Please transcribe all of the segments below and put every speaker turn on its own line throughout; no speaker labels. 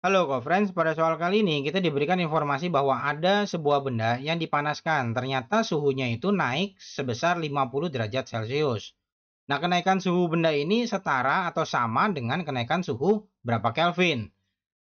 Halo co-friends, pada soal kali ini kita diberikan informasi bahwa ada sebuah benda yang dipanaskan. Ternyata suhunya itu naik sebesar 50 derajat Celcius. Nah, kenaikan suhu benda ini setara atau sama dengan kenaikan suhu berapa Kelvin.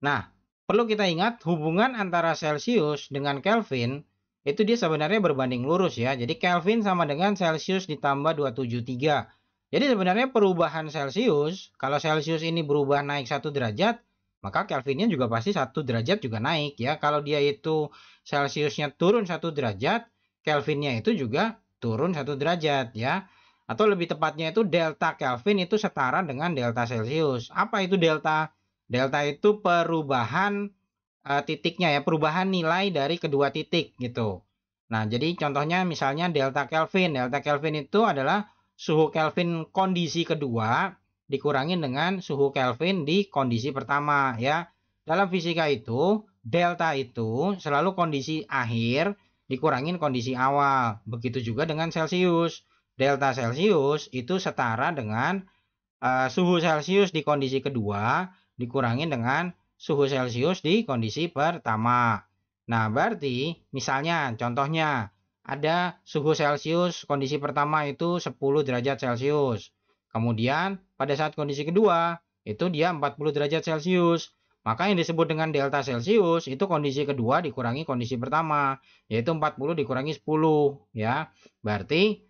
Nah, perlu kita ingat hubungan antara Celcius dengan Kelvin itu dia sebenarnya berbanding lurus ya. Jadi Kelvin sama dengan Celcius ditambah 273. Jadi sebenarnya perubahan Celcius, kalau Celcius ini berubah naik 1 derajat, maka Kelvinnya juga pasti satu derajat juga naik ya. Kalau dia itu Celsiusnya turun satu derajat, Kelvinnya itu juga turun satu derajat ya. Atau lebih tepatnya itu delta Kelvin itu setara dengan delta Celsius. Apa itu delta? Delta itu perubahan uh, titiknya ya, perubahan nilai dari kedua titik gitu. Nah, jadi contohnya misalnya delta Kelvin. Delta Kelvin itu adalah suhu Kelvin kondisi kedua dikurangin dengan suhu Kelvin di kondisi pertama ya. Dalam fisika itu delta itu selalu kondisi akhir dikurangin kondisi awal. Begitu juga dengan Celsius Delta Celsius itu setara dengan uh, suhu Celsius di kondisi kedua dikurangin dengan suhu Celsius di kondisi pertama. Nah, berarti misalnya contohnya ada suhu Celsius kondisi pertama itu 10 derajat Celsius Kemudian pada saat kondisi kedua itu dia 40 derajat Celcius. Maka yang disebut dengan delta Celcius itu kondisi kedua dikurangi kondisi pertama, yaitu 40 dikurangi 10 ya. Berarti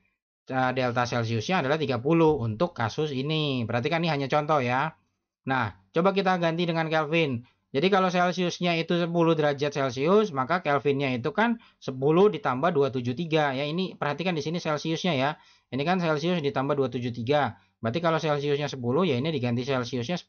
delta Celciusnya adalah 30 untuk kasus ini. Perhatikan ini hanya contoh ya. Nah, coba kita ganti dengan Kelvin. Jadi kalau Celciusnya itu 10 derajat Celcius, maka Kelvinnya itu kan 10 ditambah 273 ya. Ini perhatikan di sini Celciusnya ya. Ini kan Celcius ditambah 273. Berarti kalau Celciusnya 10 ya ini diganti Celciusnya 10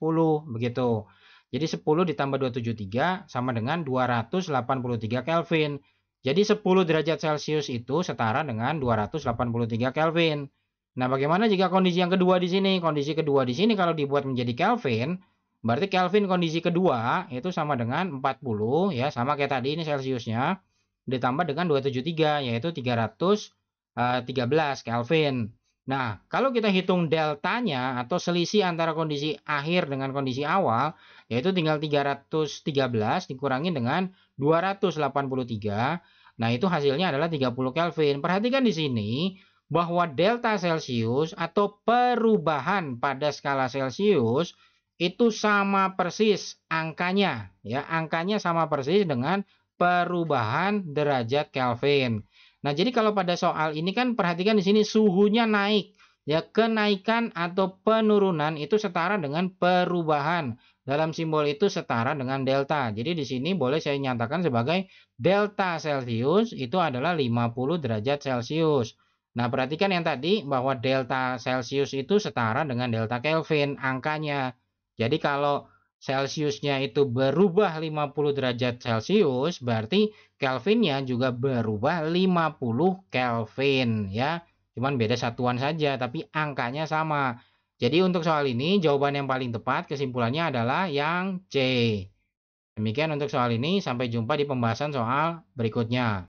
begitu. Jadi 10 ditambah 273 sama dengan 283 Kelvin. Jadi 10 derajat Celcius itu setara dengan 283 Kelvin. Nah, bagaimana jika kondisi yang kedua di sini? Kondisi kedua di sini kalau dibuat menjadi Kelvin, berarti Kelvin kondisi kedua itu sama dengan 40 ya, sama kayak tadi ini Celciusnya ditambah dengan 273 yaitu 313 eh, Kelvin. Nah, kalau kita hitung deltanya atau selisih antara kondisi akhir dengan kondisi awal, yaitu tinggal 313 dikurangi dengan 283. Nah, itu hasilnya adalah 30 Kelvin. Perhatikan di sini bahwa delta Celsius atau perubahan pada skala Celsius itu sama persis angkanya ya, angkanya sama persis dengan perubahan derajat Kelvin. Nah, jadi kalau pada soal ini kan perhatikan di sini suhunya naik. Ya, kenaikan atau penurunan itu setara dengan perubahan. Dalam simbol itu setara dengan delta. Jadi di sini boleh saya nyatakan sebagai delta Celsius itu adalah 50 derajat Celsius Nah, perhatikan yang tadi bahwa delta Celsius itu setara dengan delta Kelvin angkanya. Jadi kalau Celsiusnya itu berubah 50 derajat Celsius, berarti Kelvinnya juga berubah 50 Kelvin ya. Cuman beda satuan saja, tapi angkanya sama. Jadi untuk soal ini jawaban yang paling tepat kesimpulannya adalah yang C. Demikian untuk soal ini, sampai jumpa di pembahasan soal berikutnya.